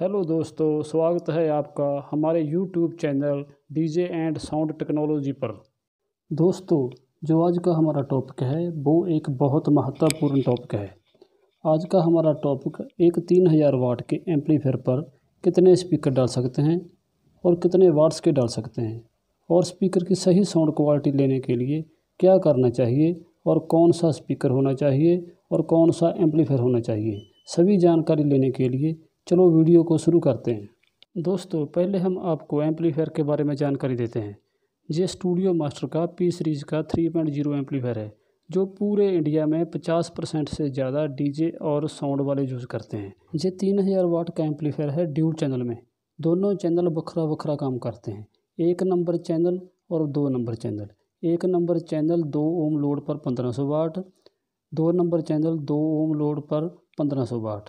hello दोस्तों स्वागत है आपका हमारे YouTube channel DJ and sound technology पर दोस्तों जो आज का हमारा टॉपिक है वो एक बहुत महत्वपूर्ण टॉपिक है आज का हमारा टॉपिक एक तीन हज़ार वाट के एम्पलीफायर पर कितने स्पीकर डाल सकते हैं और कितने वाट्स के डाल सकते हैं और स्पीकर की सही साउंड क्वालिटी लेने के लिए क्या करना चाहिए और कौन सा स्पीकर होना चाहिए और कौन सा एम्पलीफायर होना चाहिए सभी जानकारी लेने के लिए चलो वीडियो को शुरू करते हैं दोस्तों पहले हम आपको एम्पलीफायर के बारे में जानकारी देते हैं ये स्टूडियो मास्टर का पी सीरीज़ का थ्री पॉइंट जीरो एम्पलीफायर है जो पूरे इंडिया में पचास परसेंट से ज़्यादा डीजे और साउंड वाले यूज़ करते हैं ये तीन हज़ार वाट का एम्पलीफायर है ड्यूल चैनल में दोनों चैनल बखरा बखरा काम करते हैं एक नंबर चैनल और दो नंबर चैनल एक नंबर चैनल दो ओम लोड पर पंद्रह सौ वाट दो नंबर चैनल दो ओम लोड पर पंद्रह सौ वाट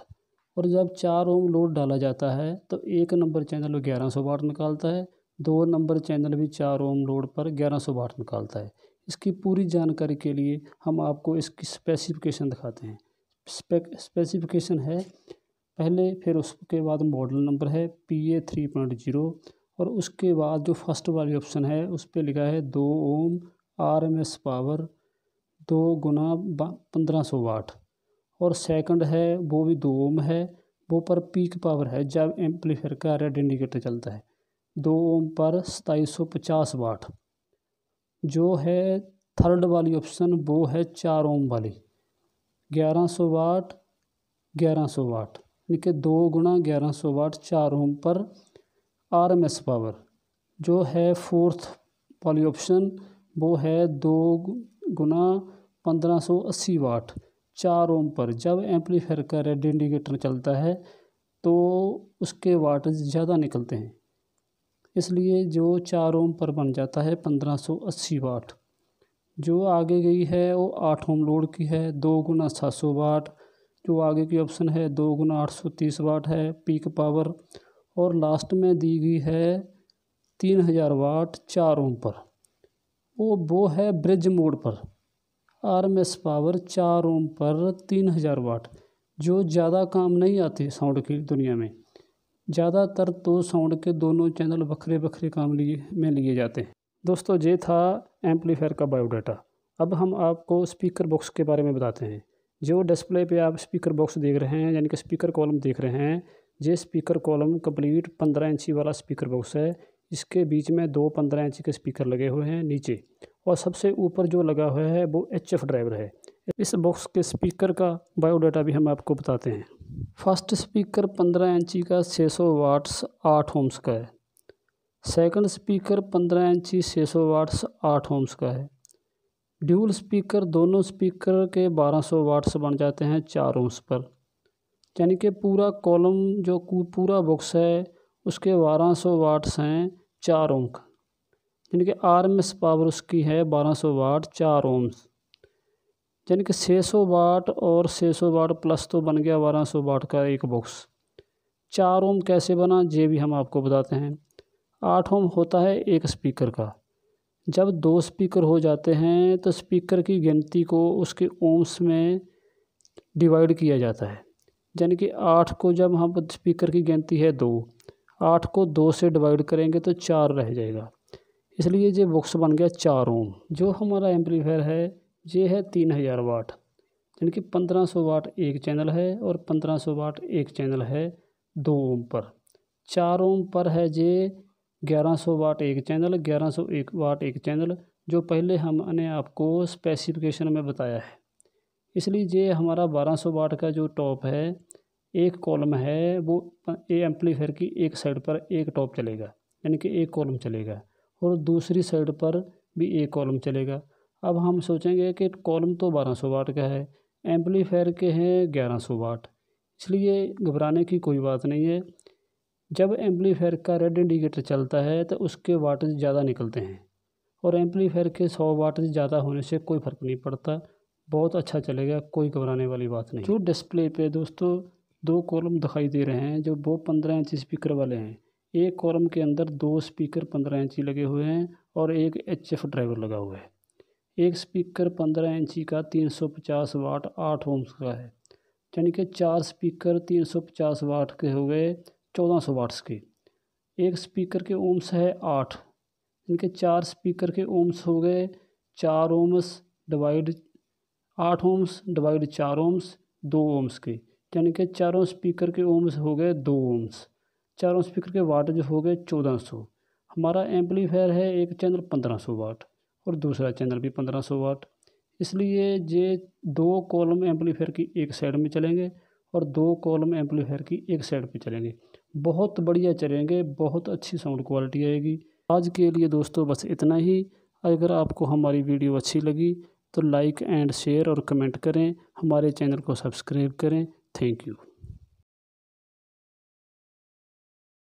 और जब चार ओम लोड डाला जाता है तो एक नंबर चैनल ग्यारह सौ वाट निकालता है दो नंबर चैनल भी चार ओम लोड पर ग्यारह सौ वाट निकालता है इसकी पूरी जानकारी के लिए हम आपको इसकी स्पेसिफिकेशन दिखाते हैं स्पेसिफिकेशन है पहले फिर उसके बाद मॉडल नंबर है P A three point zero और उसके बाद जो फर्स्ट वाली ऑप्शन है उस पर लिखा है दो ohm R M S power दो गुना पंद्रह सौ वाट और सेकंड है वो भी दो ओम है वो पर पीक पावर है जब एम्पलीफायर का रेड इंडिकेटर चलता है दो ओम पर सताईस सौ पचास वाट जो है थर्ड वाली ऑप्शन वो है चार ओम वाली ग्यारह सौ वाट ग्यारह सौ वाट यानी कि दो गुना ग्यारह सौ वाट चार ओम पर आर एम एस पावर जो है फोर्थ वाली ऑप्शन वो है दो गुना पंद्रह सौ अस्सी वाट चार ओम पर जब एम्पलीफायर का रेड इंडिकेटर चलता है तो उसके वाट ज़्यादा निकलते हैं इसलिए जो चार ओम पर बन जाता है पंद्रह सौ अस्सी वाट जो आगे गई है वो आठ ओम लोड की है दो गुना सात सौ वाट जो आगे की ऑप्शन है दो गुना आठ सौ तीस वाट है पीक पावर और लास्ट में दी गई है तीन हज़ार वाट चार ओम पर वो वो है ब्रिज मोड पर आर एम एस पावर चार ओम पर तीन हज़ार वाट जो ज़्यादा काम नहीं आते साउंड की दुनिया में ज़्यादातर तो साउंड के दोनों चैनल बखरे बखरे काम लिए में लिए जाते हैं दोस्तों ये था एम्पलीफायर का बायोडाटा अब हम आपको स्पीकर बॉक्स के बारे में बताते हैं जो डिस्प्ले पे आप स्पीकर बॉक्स देख रहे हैं यानी कि स्पीकर कॉलम देख रहे हैं ये स्पीकर कॉलम कंप्लीट पंद्रह इंची वाला स्पीकर बॉक्स है इसके बीच में दो पंद्रह इंची के स्पीकर लगे हुए हैं नीचे और सबसे ऊपर जो लगा हुआ है वो एच ड्राइवर है इस बॉक्स के स्पीकर का बायोडाटा भी हम आपको बताते हैं फर्स्ट स्पीकर 15 इंची का 600 वाट्स आठ होम्स का है सेकंड स्पीकर 15 इंची 600 वाट्स आठ होम्स का है ड्यूल स्पीकर दोनों स्पीकर के 1200 वाट्स बन जाते हैं चार होम्स पर यानी कि पूरा कॉलम जो पूरा बॉक्स है उसके 1200 वाट्स हैं चार ओम का यानी कि आर एम एस पावर उसकी है बारह सौ वाट चार ओम्स यानी कि छः सौ वाट और छः सौ वाट प्लस तो बन गया बारह सौ वाट का एक बॉक्स चार ओम कैसे बना ये भी हम आपको बताते हैं आठ ओम होता है एक स्पीकर का जब दो स्पीकर हो जाते हैं तो स्पीकर की गिनती को उसके ओम्स में डिवाइड किया जाता है यानी कि आठ को जब हम स्पीकर की गिनती है दो आठ को दो से डिवाइड करेंगे तो चार रह जाएगा इसलिए ये बॉक्स बन गया चार ओम जो हमारा एम्पलीफायर है ये है तीन हज़ार वाट यानी कि पंद्रह सौ वाट एक चैनल है और पंद्रह सौ वाट एक चैनल है दो ओम पर चार ओम पर है ये ग्यारह सौ वाट एक चैनल ग्यारह सौ एक वाट एक चैनल जो पहले हमने आपको स्पेसिफिकेशन में बताया है इसलिए ये हमारा बारह सौ वाट का जो टॉप है एक कॉलम है वो ए एम्पलीफायर की एक साइड पर एक टॉप चलेगा यानी कि एक कॉलम चलेगा और दूसरी साइड पर भी एक कॉलम चलेगा अब हम सोचेंगे कि कॉलम तो बारह सौ वाट का है एम्पलीफायर के हैं ग्यारह सौ वाट इसलिए घबराने की कोई बात नहीं है जब एम्पलीफायर का रेड इंडिकेटर चलता है तो उसके वाट ज़्यादा निकलते हैं और एम्पलीफायर के सौ वाट ज़्यादा होने से कोई फ़र्क नहीं पड़ता बहुत अच्छा चलेगा कोई घबराने वाली बात नहीं जो डिस्प्ले पे दोस्तों दो कॉलम दिखाई दे रहे हैं जो वो पंद्रह इंच स्पीकर वाले हैं एक कॉलम के अंदर दो स्पीकर पंद्रह इंची लगे हुए हैं और एक एच एफ ड्राइवर लगा हुआ है एक स्पीकर पंद्रह इंची का तीन सौ पचास वाट आठ ओम्स का है यानी कि चार स्पीकर तीन सौ पचास वाट के हो गए चौदह सौ वाट्स के एक स्पीकर के ओम्स है आठ यानी कि चार स्पीकर के ओम्स हो गए चार ओम्स डिवाइड आठ ओम्स डिवाइड चार ओम्स दो ओम्स के यानी कि चारों स्पीकर के ओम्स हो गए दो ओम्स चारों स्पीकर के वाट जो हो गए चौदह सौ हमारा एम्पलीफायर है एक चैनल पंद्रह सौ वाट और दूसरा चैनल भी पंद्रह सौ वाट इसलिए ये दो कॉलम एम्पलीफायर की एक साइड में चलेंगे और दो कॉलम एम्पलीफायर की एक साइड पर चलेंगे बहुत बढ़िया चलेंगे बहुत अच्छी साउंड क्वालिटी आएगी आज के लिए दोस्तों बस इतना ही अगर आपको हमारी वीडियो अच्छी लगी तो लाइक एंड शेयर और कमेंट करें हमारे चैनल को सब्सक्राइब करें थैंक यू